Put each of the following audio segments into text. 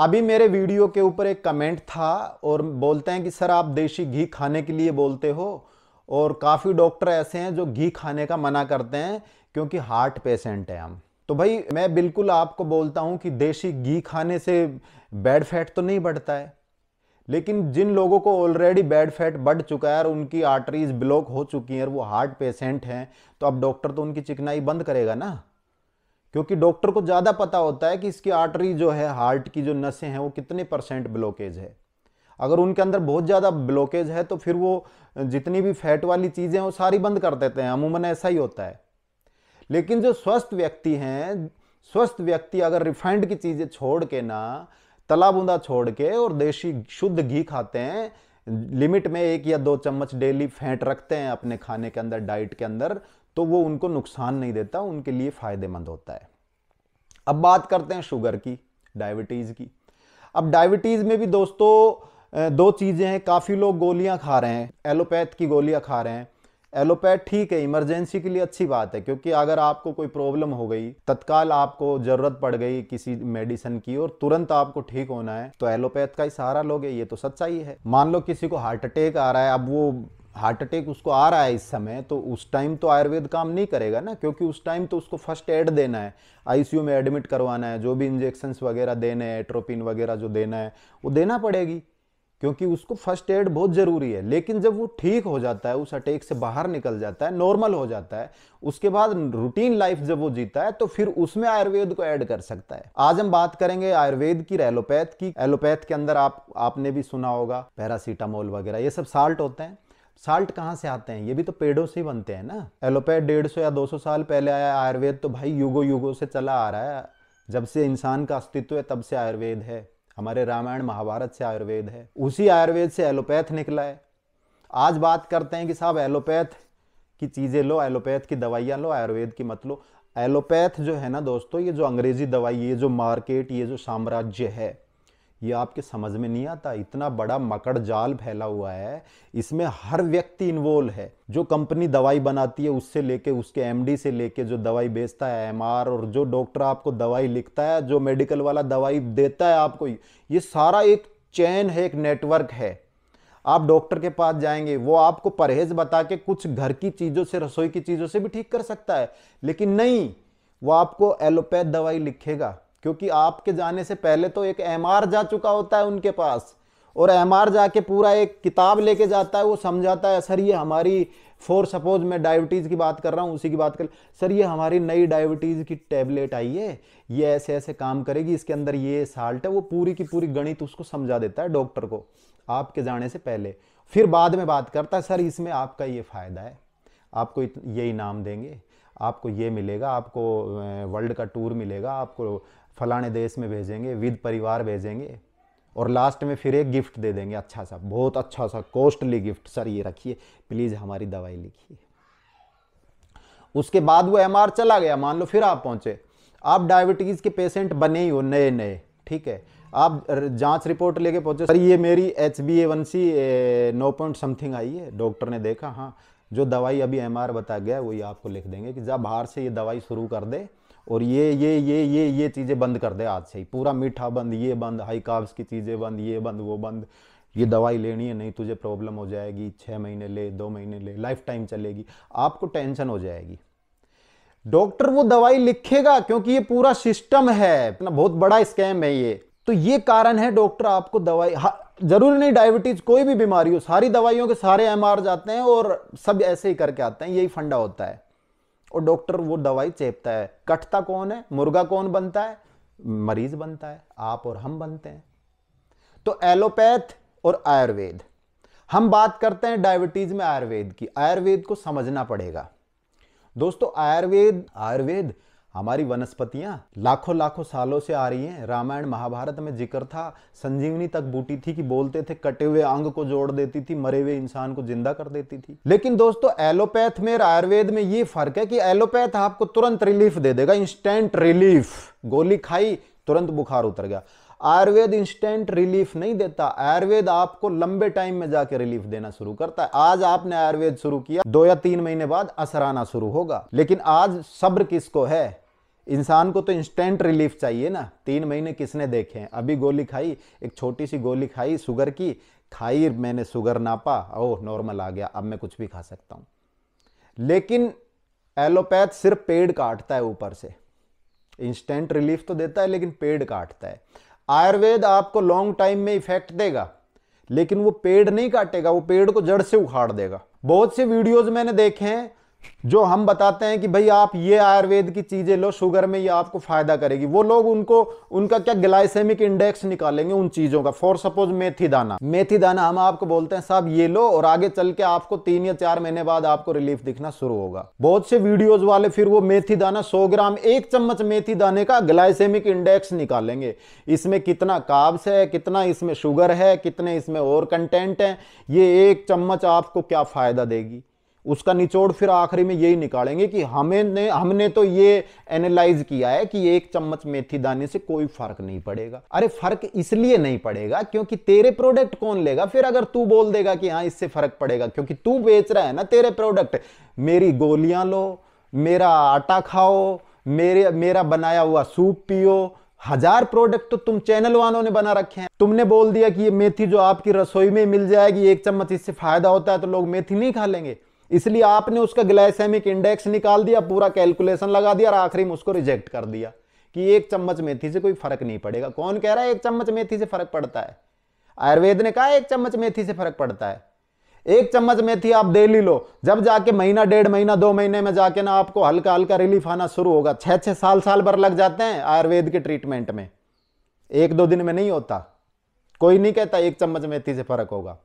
अभी मेरे वीडियो के ऊपर एक कमेंट था और बोलते हैं कि सर आप देशी घी खाने के लिए बोलते हो और काफ़ी डॉक्टर ऐसे हैं जो घी खाने का मना करते हैं क्योंकि हार्ट पेशेंट हैं हम तो भाई मैं बिल्कुल आपको बोलता हूँ कि देशी घी खाने से बैड फैट तो नहीं बढ़ता है लेकिन जिन लोगों को ऑलरेडी बैड फैट बढ़ चुका है और उनकी आर्टरीज ब्लॉक हो चुकी हैं और वो हार्ट पेशेंट हैं तो अब डॉक्टर तो उनकी चिकनाई बंद करेगा ना क्योंकि डॉक्टर को ज़्यादा पता होता है कि इसकी आर्टरी जो है हार्ट की जो नसें हैं वो कितने परसेंट ब्लॉकेज है अगर उनके अंदर बहुत ज़्यादा ब्लॉकेज है तो फिर वो जितनी भी फैट वाली चीज़ें हैं वो सारी बंद कर देते हैं अमूमन ऐसा ही होता है लेकिन जो स्वस्थ व्यक्ति हैं स्वस्थ व्यक्ति अगर रिफाइंड की चीज़ें छोड़ के ना तला बूंदा छोड़ के और देशी शुद्ध घी खाते हैं लिमिट में एक या दो चम्मच डेली फैट रखते हैं अपने खाने के अंदर डाइट के अंदर तो वो उनको नुकसान नहीं देता उनके लिए फ़ायदेमंद होता है अब बात करते हैं शुगर की डायबिटीज़ की अब डायबिटीज़ में भी दोस्तों दो चीज़ें हैं काफ़ी लोग गोलियां खा रहे हैं एलोपैथ की गोलियां खा रहे हैं एलोपैथ ठीक है इमरजेंसी के लिए अच्छी बात है क्योंकि अगर आपको कोई प्रॉब्लम हो गई तत्काल आपको ज़रूरत पड़ गई किसी मेडिसिन की और तुरंत आपको ठीक होना है तो एलोपैथ का ही सहारा लोगे ये तो सच्चाई है मान लो किसी को हार्ट अटैक आ रहा है अब वो हार्ट अटैक उसको आ रहा है इस समय तो उस टाइम तो आयुर्वेद काम नहीं करेगा ना क्योंकि उस टाइम तो उसको फर्स्ट एड देना है आईसीयू में एडमिट करवाना है जो भी इंजेक्शंस वगैरह देने हैं एट्रोपिन वगैरह जो देना है वो देना पड़ेगी क्योंकि उसको फर्स्ट एड बहुत ज़रूरी है लेकिन जब वो ठीक हो जाता है उस अटैक से बाहर निकल जाता है नॉर्मल हो जाता है उसके बाद रूटीन लाइफ जब वो जीता है तो फिर उसमें आयुर्वेद को ऐड कर सकता है आज हम बात करेंगे आयुर्वेद की एलोपैथ की एलोपैथ के अंदर आप आपने भी सुना होगा पैरासीटामोल वगैरह ये सब साल्ट होते हैं साल्ट कहाँ से आते हैं ये भी तो पेड़ों से ही बनते हैं ना एलोपैथ डेढ़ सौ या दो सौ साल पहले आया आयुर्वेद तो भाई युगो युगो से चला आ रहा है जब से इंसान का अस्तित्व है तब से आयुर्वेद है हमारे रामायण महाभारत से आयुर्वेद है उसी आयुर्वेद से एलोपैथ निकला है आज बात करते हैं कि साहब एलोपैथ की चीज़ें लो एलोपैथ की दवाइयाँ लो आयुर्वेद की मत लो एलोपैथ जो है ना दोस्तों ये जो अंग्रेजी दवाई ये जो मार्केट ये जो साम्राज्य है ये आपके समझ में नहीं आता इतना बड़ा मकड़ जाल फैला हुआ है इसमें हर व्यक्ति इन्वॉल्व है जो कंपनी दवाई बनाती है उससे लेके उसके एमडी से लेके जो दवाई बेचता है एमआर और जो डॉक्टर आपको दवाई लिखता है जो मेडिकल वाला दवाई देता है आपको ये सारा एक चैन है एक नेटवर्क है आप डॉक्टर के पास जाएंगे वो आपको परहेज बता के कुछ घर की चीज़ों से रसोई की चीज़ों से भी ठीक कर सकता है लेकिन नहीं वो आपको एलोपैथ दवाई लिखेगा क्योंकि आपके जाने से पहले तो एक एम जा चुका होता है उनके पास और एम जाके पूरा एक किताब लेके जाता है वो समझाता है सर ये हमारी फॉर सपोज मैं डायबिटीज़ की बात कर रहा हूँ उसी की बात कर सर ये हमारी नई डायबिटीज़ की टैबलेट आई है ये ऐसे ऐसे काम करेगी इसके अंदर ये साल्ट है वो पूरी की पूरी गणित उसको समझा देता है डॉक्टर को आपके जाने से पहले फिर बाद में बात करता है सर इसमें आपका ये फ़ायदा है आपको ये इनाम देंगे आपको ये मिलेगा आपको वर्ल्ड का टूर मिलेगा आपको फलाने देश में भेजेंगे विद परिवार भेजेंगे और लास्ट में फिर एक गिफ्ट दे देंगे अच्छा सा बहुत अच्छा सा कॉस्टली गिफ्ट सर ये रखिए प्लीज़ हमारी दवाई लिखिए उसके बाद वो एम चला गया मान लो फिर आप पहुँचे आप डायबिटीज़ के पेशेंट बने ही हो नए नए ठीक है आप जांच रिपोर्ट लेके पहुंचे सर ये मेरी H B A one C no point something आई है डॉक्टर ने देखा हाँ जो दवाई अभी एम आर गया वही आपको लिख देंगे कि जब बाहर से ये दवाई शुरू कर दे और ये ये ये ये ये चीज़ें बंद कर दे आज से ही पूरा मीठा बंद ये बंद हाई काब्स की चीज़ें बंद ये बंद वो बंद ये दवाई लेनी है नहीं तुझे प्रॉब्लम हो जाएगी छः महीने ले दो महीने ले लाइफ टाइम चलेगी आपको टेंशन हो जाएगी डॉक्टर वो दवाई लिखेगा क्योंकि ये पूरा सिस्टम है इतना बहुत बड़ा स्कैम है ये तो ये कारण है डॉक्टर आपको दवाई जरूरी नहीं डायबिटीज कोई भी बीमारी हो सारी दवाइयों के सारे एम आर जाते हैं और सब ऐसे ही करके आते हैं यही फंडा होता है और डॉक्टर वो दवाई चेपता है कटता कौन है मुर्गा कौन बनता है मरीज बनता है आप और हम बनते हैं तो एलोपैथ और आयुर्वेद हम बात करते हैं डायबिटीज में आयुर्वेद की आयुर्वेद को समझना पड़ेगा दोस्तों आयुर्वेद आयुर्वेद हमारी वनस्पतियाँ लाखों लाखों सालों से आ रही हैं रामायण महाभारत में जिक्र था संजीवनी तक बूटी थी कि बोलते थे कटे हुए अंग को जोड़ देती थी मरे हुए इंसान को जिंदा कर देती थी लेकिन दोस्तों एलोपैथ में और आयुर्वेद में ये फर्क है कि एलोपैथ आपको तुरंत रिलीफ दे देगा इंस्टेंट रिलीफ गोली खाई तुरंत बुखार उतर गया आयुर्वेद इंस्टेंट रिलीफ नहीं देता आयुर्वेद आपको लंबे टाइम में जाके रिलीफ देना शुरू करता है आज आपने आयुर्वेद शुरू किया दो या तीन महीने बाद असर आना शुरू होगा लेकिन आज सब्र किसको है इंसान को तो इंस्टेंट रिलीफ चाहिए ना तीन महीने किसने देखे हैं अभी गोली खाई एक छोटी सी गोली खाई शुगर की खाई मैंने शुगर नापा ओह नॉर्मल आ गया अब मैं कुछ भी खा सकता हूँ लेकिन एलोपैथ सिर्फ पेड़ काटता है ऊपर से इंस्टेंट रिलीफ तो देता है लेकिन पेड़ काटता है आयुर्वेद आपको लॉन्ग टाइम में इफेक्ट देगा लेकिन वो पेड़ नहीं काटेगा वो पेड़ को जड़ से उखाड़ देगा बहुत से वीडियोज मैंने देखे हैं जो हम बताते हैं कि भाई आप ये आयुर्वेद की चीज़ें लो शुगर में ये आपको फ़ायदा करेगी वो लोग उनको उनका क्या ग्लाइसेमिक इंडेक्स निकालेंगे उन चीज़ों का फॉर सपोज मेथी दाना मेथी दाना हम आपको बोलते हैं साहब ये लो और आगे चल के आपको तीन या चार महीने बाद आपको रिलीफ दिखना शुरू होगा बहुत से वीडियोज वाले फिर वो मेथी दाना सौ ग्राम एक चम्मच मेथी दाने का ग्लाइसेमिक इंडेक्स निकालेंगे इसमें कितना काब्स है कितना इसमें शुगर है कितने इसमें और कंटेंट है ये एक चम्मच आपको क्या फ़ायदा देगी उसका निचोड़ फिर आखिरी में यही निकालेंगे कि हमें ने हमने तो ये एनालाइज किया है कि एक चम्मच मेथी दाने से कोई फर्क नहीं पड़ेगा अरे फर्क इसलिए नहीं पड़ेगा क्योंकि तेरे प्रोडक्ट कौन लेगा फिर अगर तू बोल देगा कि हाँ इससे फर्क पड़ेगा क्योंकि तू बेच रहा है ना तेरे प्रोडक्ट मेरी गोलियां लो मेरा आटा खाओ मेरे मेरा बनाया हुआ सूप पियो हजार प्रोडक्ट तो तुम चैनल वालों ने बना रखे हैं तुमने बोल दिया कि ये मेथी जो आपकी रसोई में मिल जाएगी एक चम्मच इससे फायदा होता है तो लोग मेथी नहीं खा लेंगे इसलिए आपने उसका ग्लाइसेमिक इंडेक्स निकाल दिया पूरा कैलकुलेशन लगा दिया और आखिरी में उसको रिजेक्ट कर दिया कि एक चम्मच मेथी से कोई फर्क नहीं पड़ेगा कौन कह रहा है एक चम्मच मेथी से फर्क पड़ता है आयुर्वेद ने कहा एक चम्मच मेथी से फर्क पड़ता है एक चम्मच मेथी आप डेली लो जब जाके महीना डेढ़ महीना दो महीने में जाके ना आपको हल्का हल्का रिलीफ आना शुरू होगा छह छह साल साल भर लग जाते हैं आयुर्वेद के ट्रीटमेंट में एक दो दिन में नहीं होता कोई नहीं कहता एक चम्मच मेथी से फर्क होगा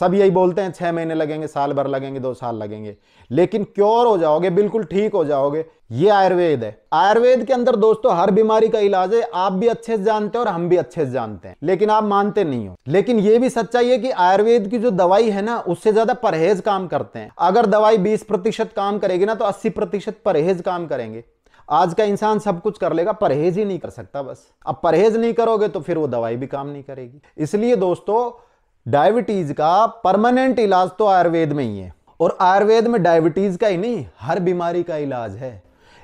सब यही बोलते हैं छः महीने लगेंगे साल भर लगेंगे दो साल लगेंगे लेकिन क्योर हो जाओगे बिल्कुल ठीक हो जाओगे ये आयुर्वेद है आयुर्वेद के अंदर दोस्तों हर बीमारी का इलाज है आप भी अच्छे से जानते हो और हम भी अच्छे से जानते हैं लेकिन आप मानते नहीं हो लेकिन ये भी सच्चाई है कि आयुर्वेद की जो दवाई है ना उससे ज्यादा परहेज काम करते हैं अगर दवाई बीस प्रतिशत काम करेगी ना तो अस्सी प्रतिशत परहेज काम करेंगे आज का इंसान सब कुछ कर लेगा परहेज ही नहीं कर सकता बस अब परहेज नहीं करोगे तो फिर वो दवाई भी काम नहीं करेगी इसलिए दोस्तों डायबिटीज का परमानेंट इलाज तो आयुर्वेद में ही है और आयुर्वेद में डायबिटीज का ही नहीं हर बीमारी का इलाज है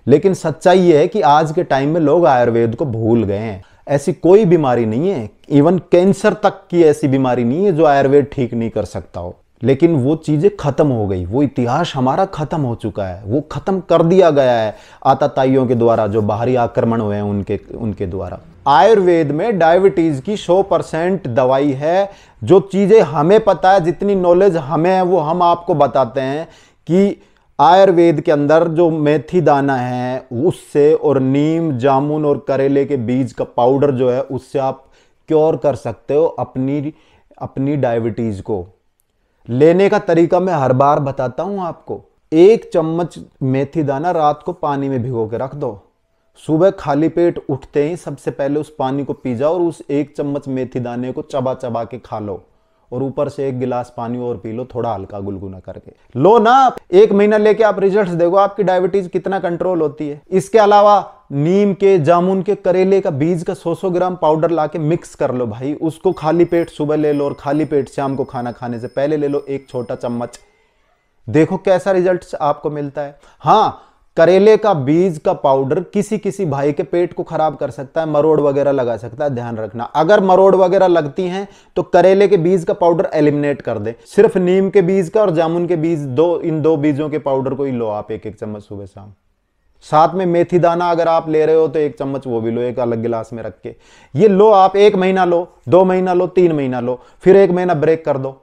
लेकिन सच्चाई ये है कि आज के टाइम में लोग आयुर्वेद को भूल गए हैं ऐसी कोई बीमारी नहीं है इवन कैंसर तक की ऐसी बीमारी नहीं है जो आयुर्वेद ठीक नहीं कर सकता हो लेकिन वो चीज़ें खत्म हो गई वो इतिहास हमारा खत्म हो चुका है वो खत्म कर दिया गया है आताताइयों के द्वारा जो बाहरी आक्रमण हुए हैं उनके उनके द्वारा आयुर्वेद में डायबिटीज़ की 100 परसेंट दवाई है जो चीज़ें हमें पता है जितनी नॉलेज हमें है वो हम आपको बताते हैं कि आयुर्वेद के अंदर जो मेथी दाना है उससे और नीम जामुन और करेले के बीज का पाउडर जो है उससे आप क्योर कर सकते हो अपनी अपनी डायबिटीज़ को लेने का तरीका मैं हर बार बताता हूँ आपको एक चम्मच मेथी दाना रात को पानी में भिगो के रख दो सुबह खाली पेट उठते ही सबसे पहले उस पानी को पी जाओ और उस एक चम्मच मेथी दाने को चबा चबा के खा लो और ऊपर से एक गिलास पानी और पी लो थोड़ा हल्का गुलगुना करके लो ना एक महीना लेके आप रिजल्ट्स देखो आपकी डायबिटीज कितना कंट्रोल होती है इसके अलावा नीम के जामुन के करेले का बीज का 100 ग्राम पाउडर लाके मिक्स कर लो भाई उसको खाली पेट सुबह ले लो और खाली पेट शाम को खाना खाने से पहले ले लो एक छोटा चम्मच देखो कैसा रिजल्ट आपको मिलता है हाँ करेले का बीज का पाउडर किसी किसी भाई के पेट को खराब कर सकता है मरोड़ वगैरह लगा सकता है ध्यान रखना अगर मरोड़ वगैरह लगती हैं तो करेले के बीज का पाउडर एलिमिनेट कर दे सिर्फ नीम के बीज का और जामुन के बीज दो इन दो बीजों के पाउडर को ही लो आप एक एक चम्मच सुबह शाम साथ में मेथी दाना अगर आप ले रहे हो तो एक चम्मच वो भी लो एक अलग गिलास में रख के ये लो आप एक महीना लो दो महीना लो तीन महीना लो फिर एक महीना ब्रेक कर दो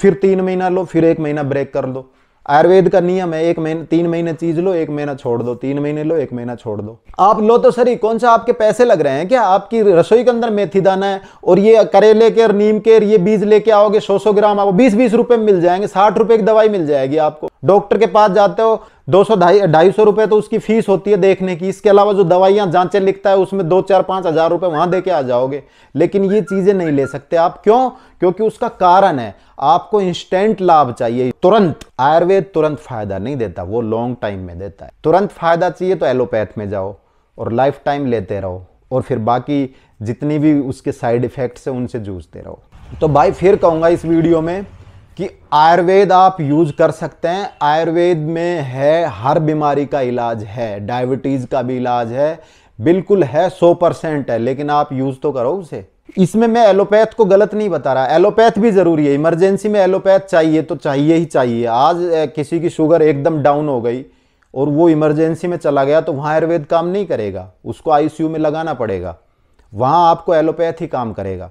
फिर तीन महीना लो फिर एक महीना ब्रेक कर दो आयुर्वेद का नियम है एक महीने तीन महीने चीज लो एक महीना छोड़ दो तीन महीने लो एक महीना छोड़ दो आप लो तो सर कौन सा आपके पैसे लग रहे हैं क्या आपकी रसोई के अंदर मेथी दाना है और ये करेले के और नीम के और ये बीज लेके आओगे सौ सौ ग्राम आपको बीस बीस रुपए मिल जाएंगे साठ रुपए की दवाई मिल जाएगी आपको डॉक्टर के पास जाते हो दो सौ ढाई ढाई सौ रुपए तो उसकी फीस होती है देखने की इसके अलावा जो दवाइयाँ जांचें लिखता है उसमें दो चार पाँच हज़ार रुपये वहाँ दे के आ जाओगे लेकिन ये चीज़ें नहीं ले सकते आप क्यों क्योंकि उसका कारण है आपको इंस्टेंट लाभ चाहिए तुरंत आयुर्वेद तुरंत फायदा नहीं देता वो लॉन्ग टाइम में देता है तुरंत फायदा चाहिए तो एलोपैथ में जाओ और लाइफ टाइम लेते रहो और फिर बाकी जितनी भी उसके साइड इफ़ेक्ट्स हैं उनसे जूझते रहो तो भाई फिर कहूँगा इस वीडियो में कि आयुर्वेद आप यूज कर सकते हैं आयुर्वेद में है हर बीमारी का इलाज है डायबिटीज का भी इलाज है बिल्कुल है सौ परसेंट है लेकिन आप यूज तो करो उसे इसमें मैं एलोपैथ को गलत नहीं बता रहा एलोपैथ भी जरूरी है इमरजेंसी में एलोपैथ चाहिए तो चाहिए ही चाहिए आज किसी की शुगर एकदम डाउन हो गई और वो इमरजेंसी में चला गया तो वहाँ आयुर्वेद काम नहीं करेगा उसको आईसीयू में लगाना पड़ेगा वहाँ आपको एलोपैथ ही काम करेगा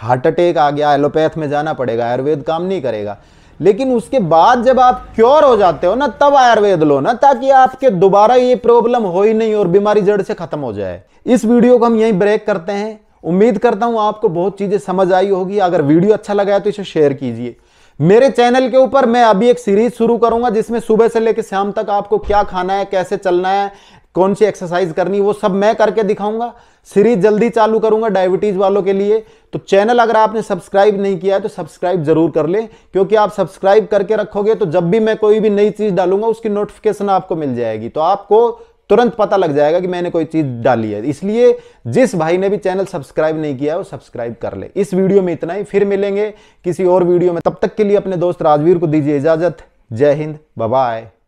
हार्ट अटैक आ गया एलोपैथ में जाना पड़ेगा आयुर्वेद काम नहीं करेगा लेकिन उसके बाद जब आप क्योर हो जाते हो ना तब आयुर्वेद लो ना ताकि आपके दोबारा ये प्रॉब्लम हो ही नहीं और बीमारी जड़ से खत्म हो जाए इस वीडियो को हम यहीं ब्रेक करते हैं उम्मीद करता हूं आपको बहुत चीजें समझ आई होगी अगर वीडियो अच्छा लगा है तो इसे शेयर कीजिए मेरे चैनल के ऊपर मैं अभी एक सीरीज शुरू करूंगा जिसमें सुबह से लेकर शाम तक आपको क्या खाना है कैसे चलना है कौन सी एक्सरसाइज करनी वो सब मैं करके दिखाऊंगा सीरीज जल्दी चालू करूंगा डायबिटीज वालों के लिए तो चैनल अगर आपने सब्सक्राइब नहीं किया है तो सब्सक्राइब जरूर कर लें क्योंकि आप सब्सक्राइब करके रखोगे तो जब भी मैं कोई भी नई चीज डालूंगा उसकी नोटिफिकेशन आपको मिल जाएगी तो आपको तुरंत पता लग जाएगा कि मैंने कोई चीज डाली है इसलिए जिस भाई ने भी चैनल सब्सक्राइब नहीं किया है वो सब्सक्राइब कर ले इस वीडियो में इतना ही फिर मिलेंगे किसी और वीडियो में तब तक के लिए अपने दोस्त राजवीर को दीजिए इजाजत जय हिंद बाय